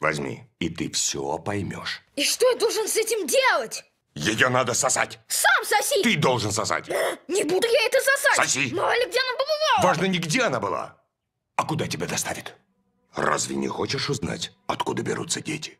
Возьми, и ты все поймешь. И что я должен с этим делать? Ее надо сосать. Сам соси. Ты должен сосать. А, не буду я это сосать. Соси. Мало ли где она была. Важно не где она была, а куда тебя доставит. Разве не хочешь узнать, откуда берутся дети?